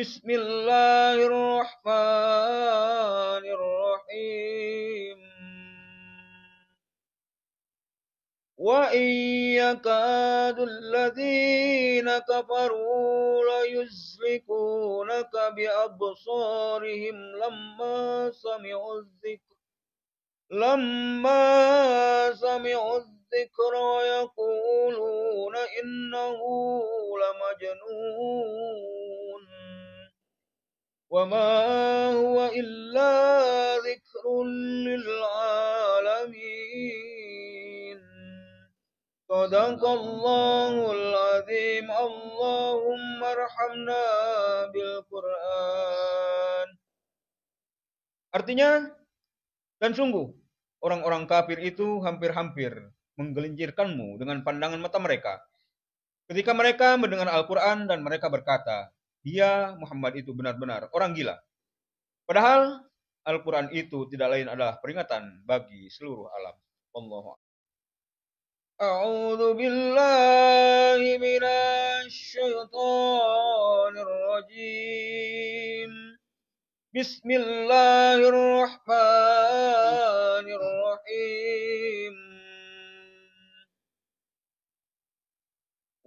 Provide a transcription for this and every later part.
بسم الله الرحمن الرحيم وإن يكاد الذين كفروا ليزلكونك بأبصارهم لما سمعوا الذكر لما سمعوا الذكر ويقولون إنه لمجنون وما هو إلا ذكر للعالمين صدق الله العظيم اللهم Artinya dan sungguh orang-orang kafir itu hampir-hampir menggelincirkanmu dengan pandangan mata mereka ketika mereka mendengar Al-Qur'an dan mereka berkata dia Muhammad itu benar-benar orang gila. Padahal Al-Quran itu tidak lain adalah peringatan bagi seluruh alam. Allah. A'udhu billahi minash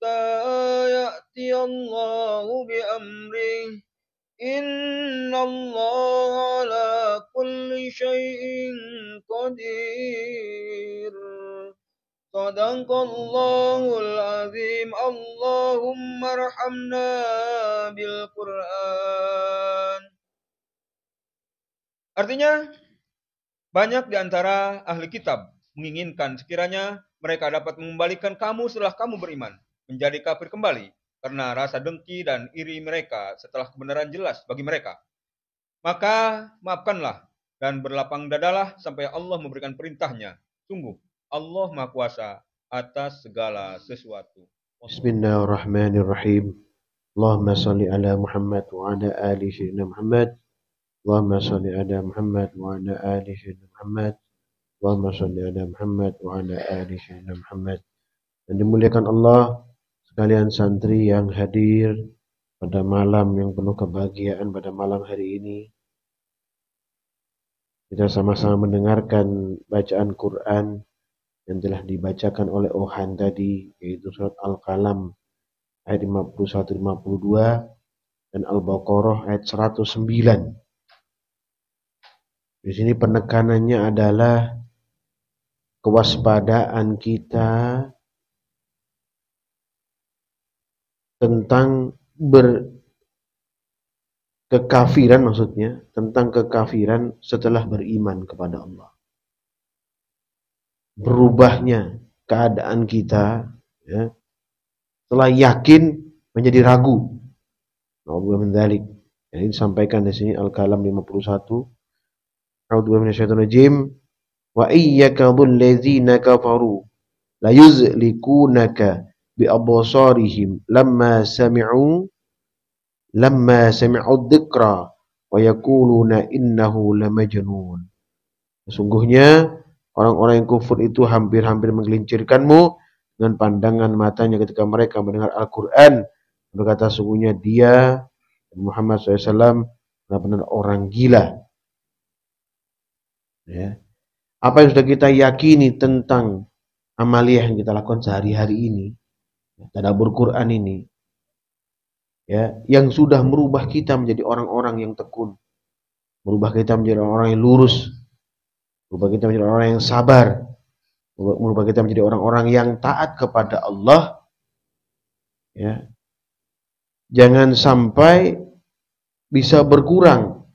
حتى يأتي الله بأمره إن الله على كل شيء قدير صدق الله العظيم اللهم ارحمنا بالقرآن Artinya, banyak di antara ahli kitab menginginkan sekiranya mereka dapat mengembalikan kamu setelah kamu beriman menjadi kafir kembali karena rasa dengki dan iri mereka setelah kebenaran jelas bagi mereka. Maka maafkanlah dan berlapang dadalah sampai Allah memberikan perintahnya. Sungguh, Allah Maha Kuasa atas segala sesuatu. Bismillahirrahmanirrahim. Allahumma salli ala Muhammad wa ala sayyidina Muhammad. Allahumma salli ala Muhammad wa ala sayyidina Muhammad. Allahumma salli ala Muhammad wa ala sayyidina Muhammad. Dan dimuliakan Allah, sekalian santri yang hadir pada malam yang penuh kebahagiaan pada malam hari ini. Kita sama-sama mendengarkan bacaan Quran yang telah dibacakan oleh Ohan tadi, yaitu surat Al-Qalam ayat 51-52 dan Al-Baqarah ayat 109. Di sini penekanannya adalah kewaspadaan kita tentang ber kekafiran maksudnya tentang kekafiran setelah beriman kepada Allah. Berubahnya keadaan kita ya, setelah yakin menjadi ragu. mendalik ini disampaikan di sini Al-Kalam 51. A'udzu minasyaitonir rajim. Wa iyyaka dzallazina kafaru la yuzlikunaka بأبصارهم لما sami'u لما sami'u dzikra wa إنه innahu sesungguhnya orang-orang yang kufur itu hampir-hampir menggelincirkanmu dengan pandangan matanya ketika mereka mendengar Al-Qur'an berkata sungguhnya dia Muhammad SAW benar-benar orang gila ya apa yang sudah kita yakini tentang amaliah yang kita lakukan sehari-hari ini tadabur Quran ini ya yang sudah merubah kita menjadi orang-orang yang tekun merubah kita menjadi orang-orang yang lurus merubah kita menjadi orang-orang yang sabar merubah kita menjadi orang-orang yang taat kepada Allah ya jangan sampai bisa berkurang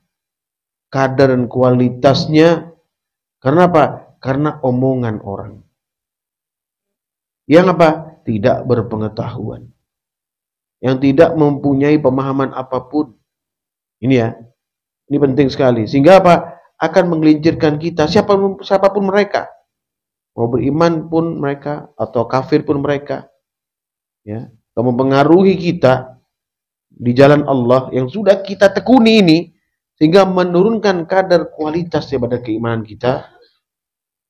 kadar dan kualitasnya karena apa karena omongan orang yang apa tidak berpengetahuan, yang tidak mempunyai pemahaman apapun. Ini ya, ini penting sekali. Sehingga apa? Akan menggelincirkan kita siapa siapapun mereka. Mau beriman pun mereka atau kafir pun mereka. Ya, atau mempengaruhi kita di jalan Allah yang sudah kita tekuni ini sehingga menurunkan kadar kualitas daripada keimanan kita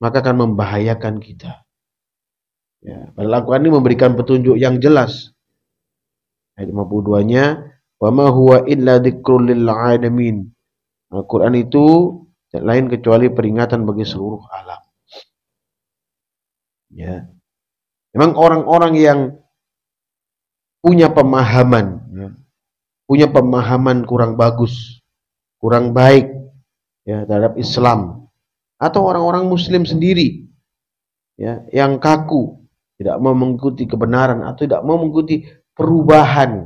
maka akan membahayakan kita. Ya, padahal Al-Quran ini memberikan petunjuk yang jelas. Ayat 52-nya, "Wa huwa illa dzikrul lil alamin." Al-Quran itu lain kecuali peringatan bagi seluruh alam. Ya. Memang orang-orang yang punya pemahaman, ya, punya pemahaman kurang bagus, kurang baik ya terhadap Islam atau orang-orang muslim sendiri ya yang kaku tidak mau mengikuti kebenaran atau tidak mau mengikuti perubahan.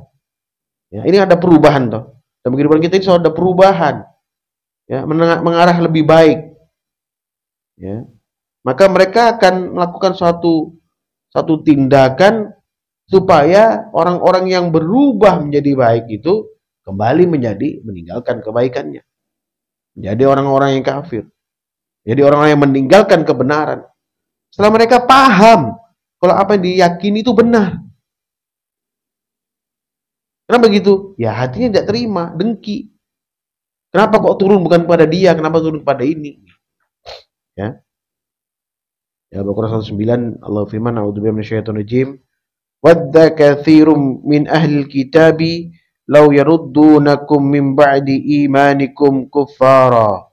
Ya, ini ada perubahan toh. Dalam kehidupan kita ini sudah ada perubahan. Ya, mengarah lebih baik. Ya. Maka mereka akan melakukan suatu satu tindakan supaya orang-orang yang berubah menjadi baik itu kembali menjadi meninggalkan kebaikannya. Jadi orang-orang yang kafir. Jadi orang-orang yang meninggalkan kebenaran. Setelah mereka paham kalau apa yang diyakini itu benar. Kenapa begitu? Ya hatinya tidak terima, dengki. Kenapa kok turun bukan pada dia, kenapa turun pada ini? Ya. Ya Baqarah 109 Allah firman a'udzubillahi minasyaitonir rajim. Wadda katsirum min ahli kitabi law yaruddunakum min ba'di imanikum kuffara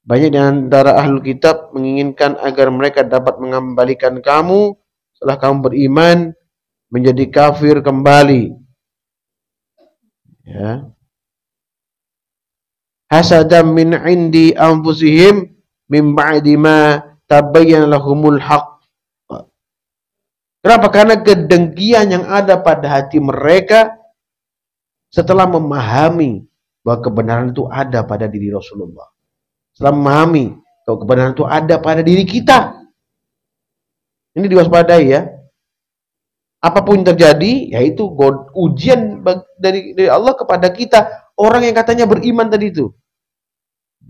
banyak di antara ahlul kitab menginginkan agar mereka dapat mengembalikan kamu setelah kamu beriman menjadi kafir kembali. Ya. Hasadam min indi anfusihim min ba'di ma tabayyana lahumul haq. Kenapa? Karena kedengkian yang ada pada hati mereka setelah memahami bahwa kebenaran itu ada pada diri Rasulullah setelah memahami kalau kebenaran itu ada pada diri kita. Ini diwaspadai ya. Apapun yang terjadi, yaitu God, ujian dari dari Allah kepada kita orang yang katanya beriman tadi itu.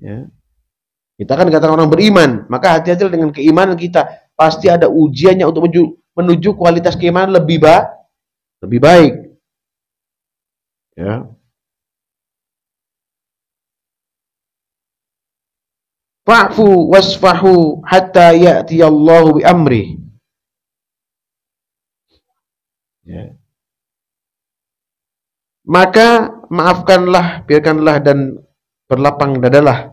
Ya. Kita kan kata orang beriman, maka hati-hati dengan keimanan kita. Pasti ada ujiannya untuk menuju, menuju kualitas keimanan lebih ba, lebih baik. Ya. Fa'fu wasfahu hatta Allahu bi amri. Ya. Maka maafkanlah, biarkanlah dan berlapang dadalah.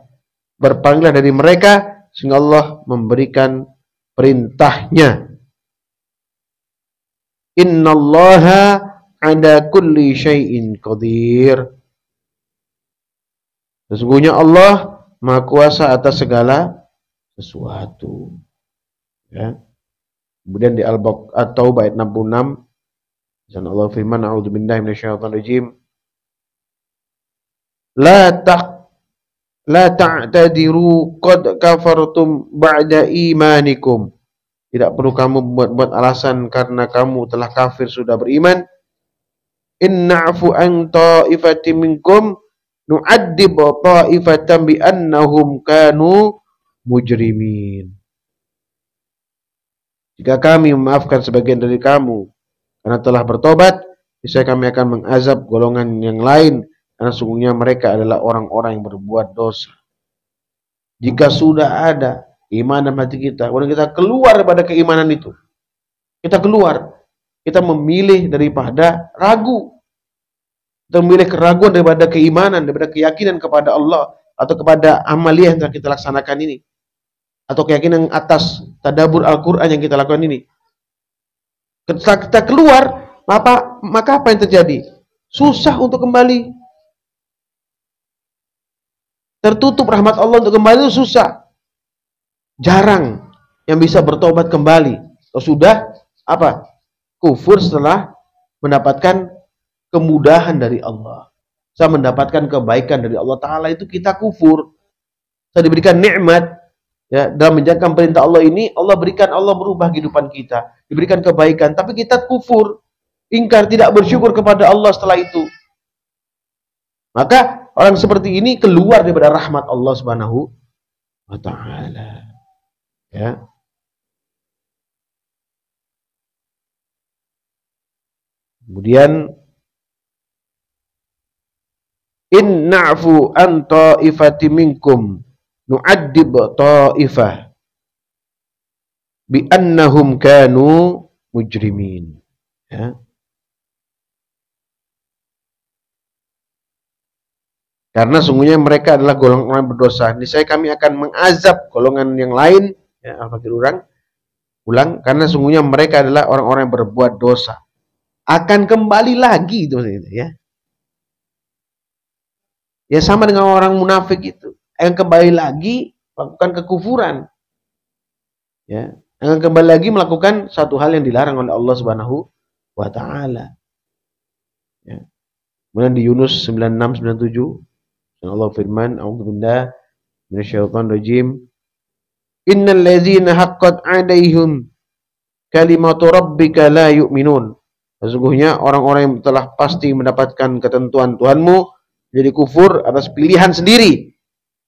berpanggilah dari mereka sehingga Allah memberikan perintahnya. allaha ada kulli syai'in qadir. Sesungguhnya Allah Maha kuasa atas segala sesuatu. Ya. Kemudian di Al-Taubah ayat 66 dan Allah firman a'udzu billahi minasyaitonir rajim La tak la ta'tadiru qad kafartum ba'da imanikum. Tidak perlu kamu buat-buat alasan karena kamu telah kafir sudah beriman. In an ta'ifatin minkum nu'addib ta'ifatan bi annahum kanu mujrimin. Jika kami memaafkan sebagian dari kamu karena telah bertobat, niscaya kami akan mengazab golongan yang lain karena sungguhnya mereka adalah orang-orang yang berbuat dosa. Jika sudah ada iman dalam hati kita, kemudian kita keluar daripada keimanan itu. Kita keluar, kita memilih daripada ragu atau memilih keraguan daripada keimanan, daripada keyakinan kepada Allah atau kepada amaliah yang telah kita laksanakan ini atau keyakinan atas tadabur Al-Qur'an yang kita lakukan ini. Ketika kita keluar, maka maka apa yang terjadi? Susah untuk kembali. Tertutup rahmat Allah untuk kembali itu susah. Jarang yang bisa bertobat kembali. Kalau sudah apa? Kufur setelah mendapatkan kemudahan dari Allah, saya mendapatkan kebaikan dari Allah Taala itu kita kufur. Saya diberikan nikmat ya dalam menjalankan perintah Allah ini Allah berikan Allah merubah kehidupan kita, diberikan kebaikan, tapi kita kufur, ingkar, tidak bersyukur kepada Allah setelah itu. Maka orang seperti ini keluar daripada rahmat Allah Subhanahu wa taala. Ya. Kemudian in na'fu an ta'ifati minkum nu'addib ta'ifah bi annahum kanu mujrimin ya. karena sungguhnya mereka adalah golongan orang berdosa ini saya kami akan mengazab golongan yang lain ya al-fakir orang ulang karena sungguhnya mereka adalah orang-orang yang berbuat dosa akan kembali lagi itu ya Ya sama dengan orang munafik itu. Yang kembali lagi melakukan kekufuran. Ya, yang kembali lagi melakukan satu hal yang dilarang oleh Allah Subhanahu wa taala. Ya. Kemudian di Yunus 96 97 Allah firman, minasyaitonir rajim. Innal ladzina haqqat 'alaihim kalimatu rabbika la yu'minun." Sesungguhnya orang-orang yang telah pasti mendapatkan ketentuan Tuhanmu jadi kufur atas pilihan sendiri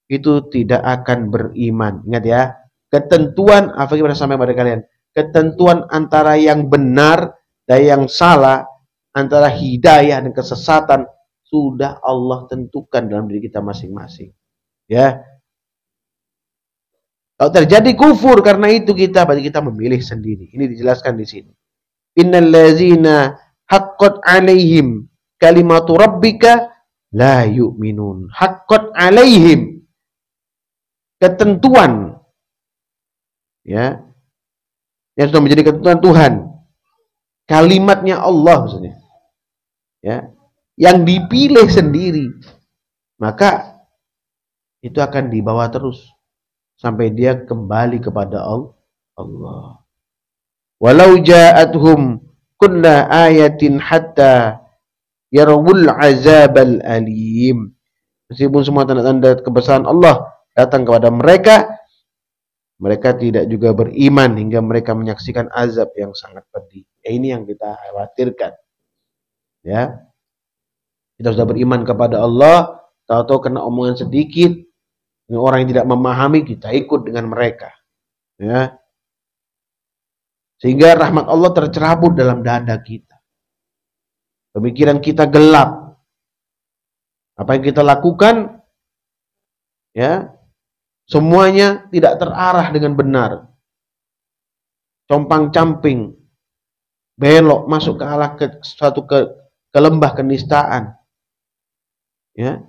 itu tidak akan beriman. Ingat ya, ketentuan apa yang sampai pada kalian? Ketentuan antara yang benar dan yang salah, antara hidayah dan kesesatan sudah Allah tentukan dalam diri kita masing-masing. Ya. Kalau terjadi kufur karena itu kita berarti kita memilih sendiri. Ini dijelaskan di sini. Innal lazina haqqat alaihim kalimatu rabbika la yu'minun haqqat alaihim ketentuan ya yang sudah menjadi ketentuan Tuhan kalimatnya Allah misalnya ya yang dipilih sendiri maka itu akan dibawa terus sampai dia kembali kepada Allah walau ja'athum kunna ayatin hatta Azab Al alim. Meskipun semua tanda-tanda kebesaran Allah datang kepada mereka, mereka tidak juga beriman hingga mereka menyaksikan azab yang sangat pedih. Eh, ini yang kita khawatirkan. Ya. Kita sudah beriman kepada Allah, tahu-tahu kena omongan sedikit, orang yang tidak memahami kita ikut dengan mereka. Ya. Sehingga rahmat Allah tercerabut dalam dada kita. Pemikiran kita gelap. Apa yang kita lakukan ya, semuanya tidak terarah dengan benar. Compang-camping, belok masuk ke arah ke suatu ke, ke lembah kenistaan. Ya.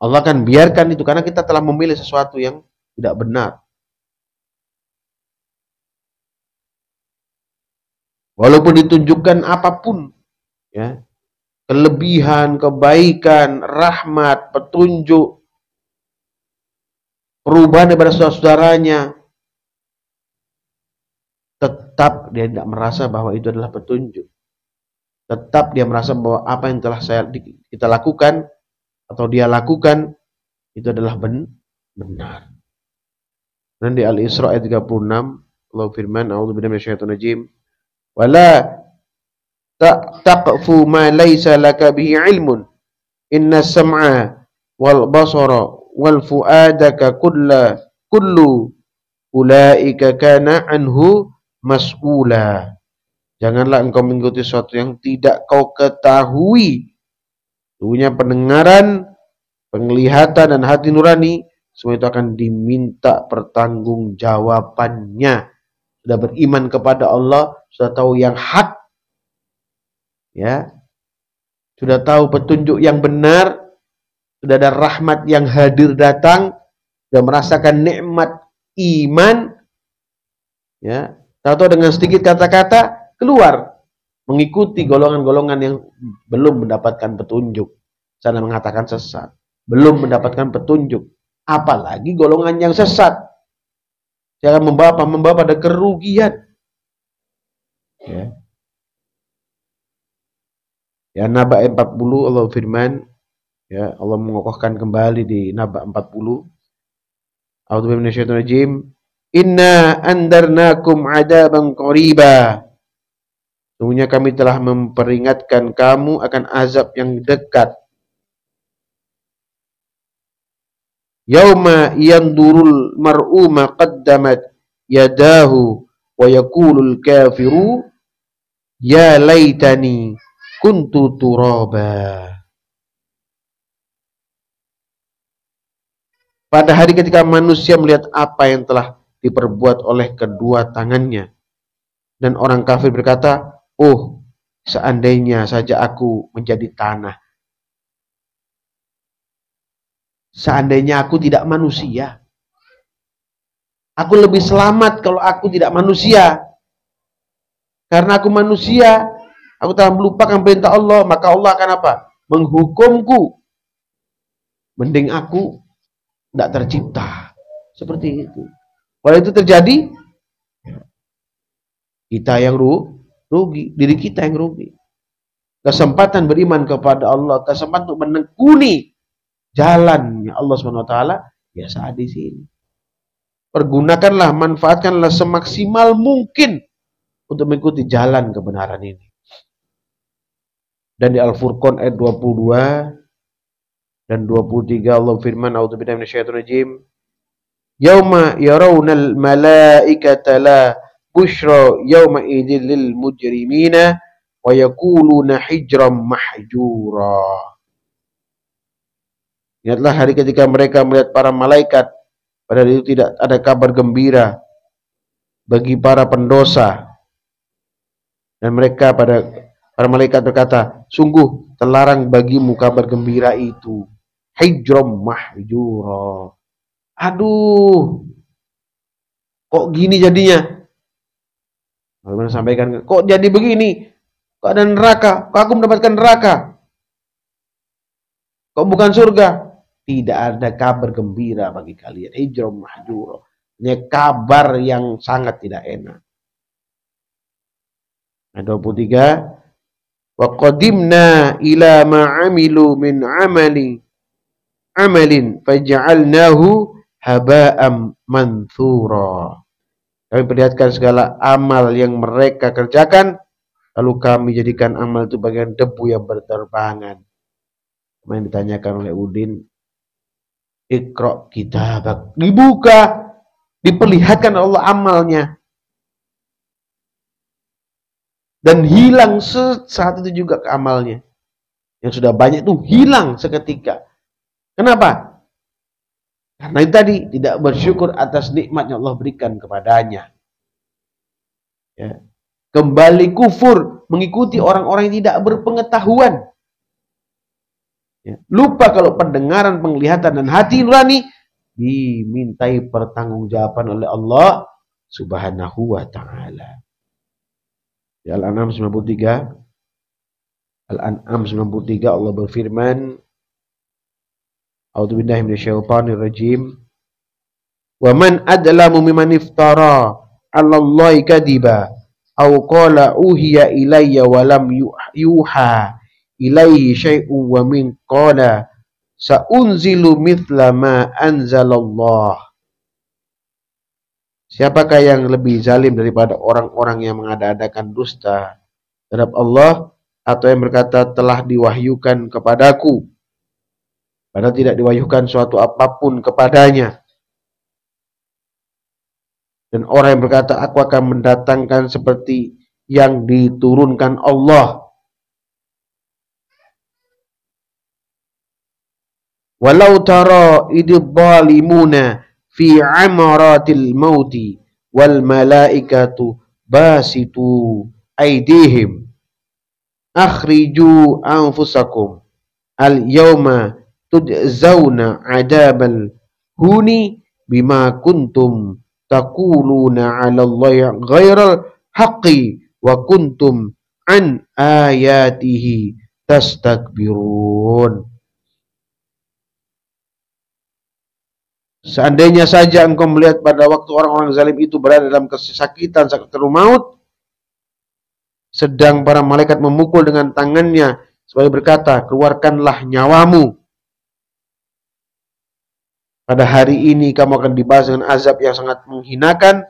Allah akan biarkan itu karena kita telah memilih sesuatu yang tidak benar. Walaupun ditunjukkan apapun ya kelebihan, kebaikan, rahmat, petunjuk, perubahan daripada saudara-saudaranya, tetap dia tidak merasa bahwa itu adalah petunjuk. Tetap dia merasa bahwa apa yang telah saya kita lakukan atau dia lakukan itu adalah ben, benar. Dan di Al-Isra ayat 36 Allah firman, "A'udzu billahi minasyaitonir rajim." Wala taqfu ma laysa laka bihi ilmun inna sam'a wal basara wal fuadaka kulla kullu ulaika kana anhu mas'ula janganlah engkau mengikuti sesuatu yang tidak kau ketahui Tuhnya pendengaran penglihatan dan hati nurani semua itu akan diminta pertanggungjawabannya sudah beriman kepada Allah sudah tahu yang hak ya sudah tahu petunjuk yang benar sudah ada rahmat yang hadir datang sudah merasakan nikmat iman ya atau dengan sedikit kata-kata keluar mengikuti golongan-golongan yang belum mendapatkan petunjuk sana mengatakan sesat belum mendapatkan petunjuk apalagi golongan yang sesat jangan membawa membawa pada kerugian ya Ya, Naba 40 Allah firman, ya, Allah mengokohkan kembali di Naba 40. A'udzu minasyaitonir rajim. Inna andarnakum adaban qariba. Sungguhnya kami telah memperingatkan kamu akan azab yang dekat. Yauma yandurul mar'u ma qaddamat yadahu wa yaqulul kafiru ya laitani kuntu turoba. Pada hari ketika manusia melihat apa yang telah diperbuat oleh kedua tangannya. Dan orang kafir berkata, Oh, seandainya saja aku menjadi tanah. Seandainya aku tidak manusia. Aku lebih selamat kalau aku tidak manusia. Karena aku manusia, Aku telah melupakan perintah Allah, maka Allah akan apa? Menghukumku. Mending aku tidak tercipta. Seperti itu. Kalau itu terjadi, kita yang rugi, diri kita yang rugi. Kesempatan beriman kepada Allah, kesempatan untuk menekuni jalannya Allah SWT, ya saat di sini. Pergunakanlah, manfaatkanlah semaksimal mungkin untuk mengikuti jalan kebenaran ini dan di Al-Furqan ayat 22 dan 23 Allah firman a'udzubillahi minasyaitonirrajim yauma yarawnal malaikata la bushra yauma idzil lil mujrimina wa yaquluna hijran mahjura Ingatlah hari ketika mereka melihat para malaikat pada itu tidak ada kabar gembira bagi para pendosa dan mereka pada Para malaikat berkata, sungguh terlarang bagimu kabar gembira itu. Hijrom Mahjuro, Aduh, kok gini jadinya? Bagaimana sampaikan, kok jadi begini? Kok ada neraka? Kok aku mendapatkan neraka? Kok bukan surga? Tidak ada kabar gembira bagi kalian. Hijrom Mahjuro, Ini kabar yang sangat tidak enak. Ayat 23 wa qadimna ila ma amilu min amali amalin faj'alnahu haba'am manthura kami perlihatkan segala amal yang mereka kerjakan lalu kami jadikan amal itu bagian debu yang berterbangan kemarin ditanyakan oleh Udin ikra kitabak dibuka diperlihatkan Allah amalnya dan hilang saat itu juga ke amalnya. Yang sudah banyak itu hilang seketika. Kenapa? Karena itu tadi tidak bersyukur atas nikmat yang Allah berikan kepadanya. Ya. Kembali kufur, mengikuti orang-orang yang tidak berpengetahuan. Ya. Lupa kalau pendengaran, penglihatan, dan hati nurani dimintai pertanggungjawaban oleh Allah Subhanahu wa Ta'ala. Ya, Al-An'am 93 Al-An'am 93 Allah berfirman A'udzu billahi minasyaitonir rajim Wa man adlamu mimman iftara 'ala Allahi kadiba aw qala uhiya ilayya wa lam yuha ilaihi syai'un wa min qala sa'unzilu mithla ma anzalallahu Siapakah yang lebih zalim daripada orang-orang yang mengada-adakan dusta terhadap Allah atau yang berkata telah diwahyukan kepadaku padahal tidak diwahyukan suatu apapun kepadanya dan orang yang berkata aku akan mendatangkan seperti yang diturunkan Allah walau tara idh zalimuna في عمرات الموت والملائكة باسطوا أيديهم أخرجوا أنفسكم اليوم تجزون عذاب الهون بما كنتم تقولون على الله غير الحق وكنتم عن آياته تستكبرون Seandainya saja engkau melihat pada waktu orang-orang zalim itu berada dalam kesakitan sakaratul maut, sedang para malaikat memukul dengan tangannya sebagai berkata, keluarkanlah nyawamu. Pada hari ini kamu akan dibahas dengan azab yang sangat menghinakan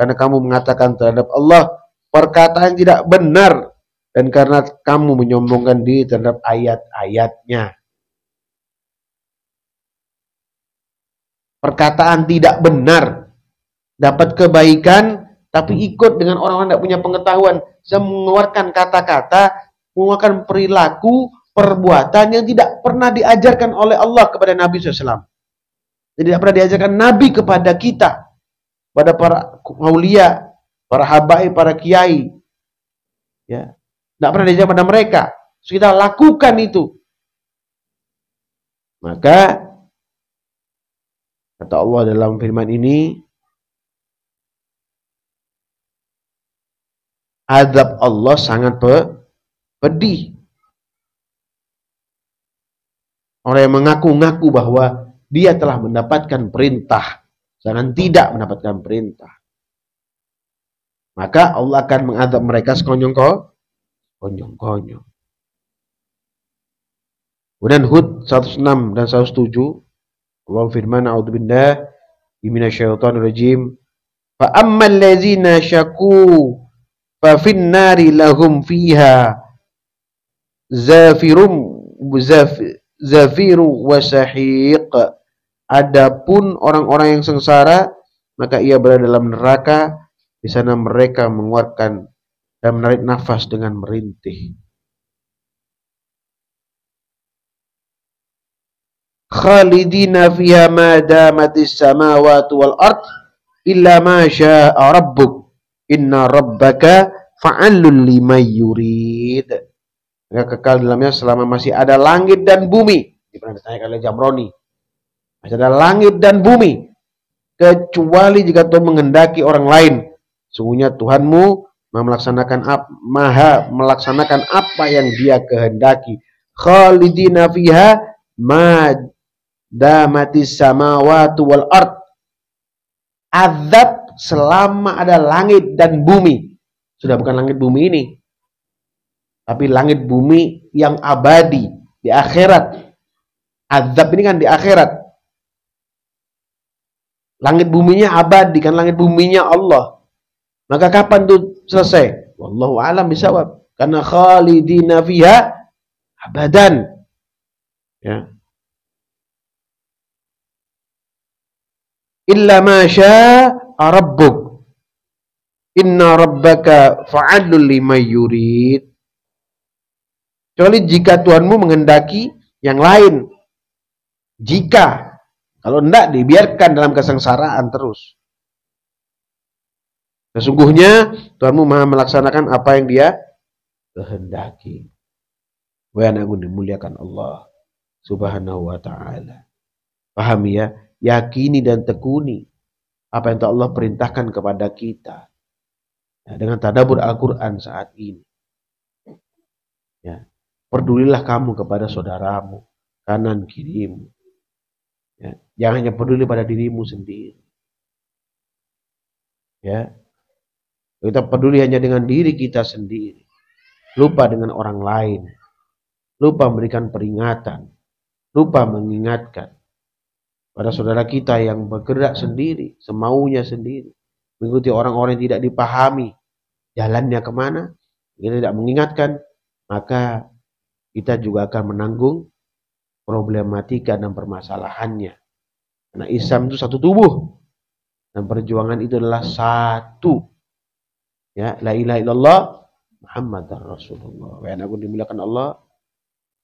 karena kamu mengatakan terhadap Allah perkataan tidak benar dan karena kamu menyombongkan diri terhadap ayat-ayatnya. Perkataan tidak benar. Dapat kebaikan, tapi hmm. ikut dengan orang-orang tidak punya pengetahuan. Saya mengeluarkan kata-kata, mengeluarkan perilaku, perbuatan yang tidak pernah diajarkan oleh Allah kepada Nabi SAW. Jadi tidak pernah diajarkan Nabi kepada kita. Pada para maulia, para habai, para kiai. Ya, tidak pernah diajarkan pada mereka. Terus kita lakukan itu. Maka Kata Allah dalam firman ini, Adab Allah sangat pedih. Orang yang mengaku-ngaku bahwa dia telah mendapatkan perintah, jangan tidak mendapatkan perintah. Maka Allah akan mengadab mereka sekonyong-konyong. Kemudian Hud 106 dan 107 Allah firman a'udzu billahi minasyaitonir rajim fa ammal ladzina syaku fa fin nari lahum fiha zafirum zaf, zafiru wa sahiq adapun orang-orang yang sengsara maka ia berada dalam neraka di sana mereka mengeluarkan dan menarik nafas dengan merintih khalidina fiha ma damatis samawati wal ard illa ma syaa rabbuk inna rabbaka fa'alul lima yurid maka kekal dalamnya selama masih ada langit dan bumi pernah ditanyakan oleh Jamroni masih ada langit dan bumi kecuali jika Tuhan mengendaki orang lain sungguhnya Tuhanmu melaksanakan apa maha melaksanakan apa yang dia kehendaki khalidina fiha ma damati samawati wal ard. Azab selama ada langit dan bumi. Sudah bukan langit bumi ini. Tapi langit bumi yang abadi di akhirat. Azab ini kan di akhirat. Langit buminya abadi kan langit buminya Allah. Maka kapan tuh selesai? Wallahu alam bisawab. Karena khalidina fiha abadan. Ya. illa ma syaa rabbuk inna rabbaka fa'alul lima yurid kecuali jika Tuhanmu menghendaki yang lain jika kalau enggak dibiarkan dalam kesengsaraan terus sesungguhnya Tuhanmu maha melaksanakan apa yang dia kehendaki wa dimuliakan Allah subhanahu wa ta'ala paham ya yakini dan tekuni apa yang telah Allah perintahkan kepada kita ya, dengan tadabur Al-Quran saat ini. Ya, pedulilah kamu kepada saudaramu, kanan kirimu. Ya, jangan hanya peduli pada dirimu sendiri. Ya, kita peduli hanya dengan diri kita sendiri, lupa dengan orang lain, lupa memberikan peringatan, lupa mengingatkan. Pada saudara kita yang bergerak sendiri, semaunya sendiri. Mengikuti orang-orang yang tidak dipahami jalannya kemana, kita tidak mengingatkan, maka kita juga akan menanggung problematika dan permasalahannya. Karena Islam itu satu tubuh. Dan perjuangan itu adalah satu. Ya, la ilaha illallah Muhammad Rasulullah. Wa anakun dimuliakan Allah.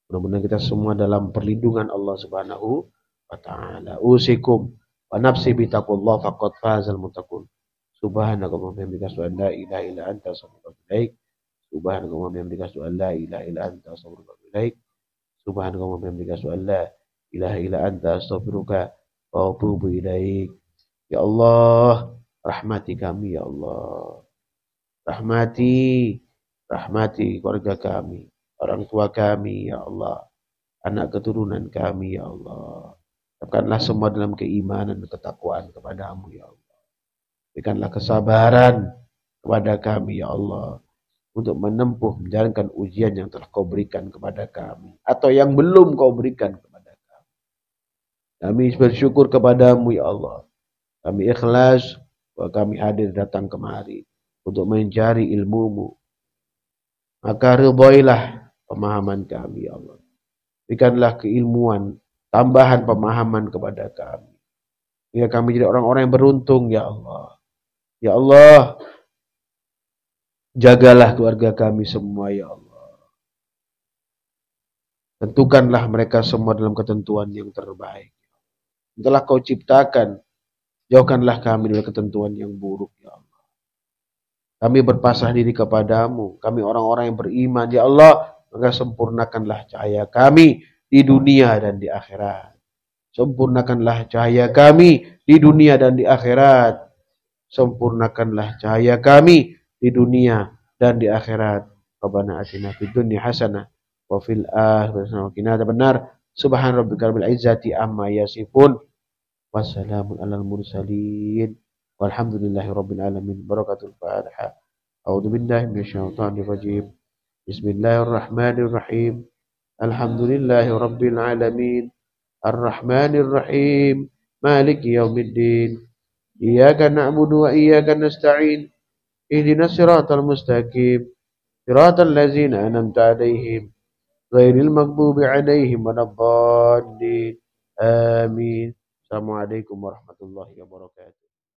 Mudah-mudahan kita semua dalam perlindungan Allah Subhanahu wa ta'ala. Usikum wa nafsi bitaqullah faqad fazal mutakun. wa bihamdika asyhadu an la ilaha illa anta astaghfiruka wa atubu wa bihamdika asyhadu an la ilaha illa anta astaghfiruka wa atubu wa bihamdika asyhadu an la ilaha illa anta astaghfiruka wa atubu ilaik. Ya Allah, rahmati kami ya Allah. Rahmati, rahmati keluarga kami, orang tua kami ya Allah, anak keturunan kami ya Allah. Tetapkanlah semua dalam keimanan dan ketakwaan kepadamu ya Allah. Berikanlah kesabaran kepada kami ya Allah. Untuk menempuh menjalankan ujian yang telah kau berikan kepada kami. Atau yang belum kau berikan kepada kami. Kami bersyukur kepadamu ya Allah. Kami ikhlas bahwa kami hadir datang kemari. Untuk mencari ilmumu. Maka ridhoilah pemahaman kami ya Allah. Berikanlah keilmuan tambahan pemahaman kepada kami. Hingga ya, kami jadi orang-orang yang beruntung, ya Allah. Ya Allah, jagalah keluarga kami semua, ya Allah. Tentukanlah mereka semua dalam ketentuan yang terbaik. Telah kau ciptakan, jauhkanlah kami dari ketentuan yang buruk, ya Allah. Kami berpasrah diri kepadamu. Kami orang-orang yang beriman, ya Allah. Maka sempurnakanlah cahaya kami di dunia dan di akhirat. Sempurnakanlah cahaya kami di dunia dan di akhirat. Sempurnakanlah cahaya kami di dunia dan di akhirat. Rabbana atina fid dunya hasanah wa fil akhirati hasanah wa qina adzabannar. Subhan rabbikal bil izzati amma yasifun. Wassalamu alal mursalin. Walhamdulillahi rabbil alamin. Barakatul Fatihah. A'udzu billahi minasyaitonir rajim. Bismillahirrahmanirrahim. الحمد لله رب العالمين الرحمن الرحيم مالك يوم الدين إياك نعبد وإياك نستعين اهدنا الصراط المستقيم صراط الذين أنعمت عليهم غير المغضوب عليهم ولا الضالين آمين السلام عليكم ورحمة الله وبركاته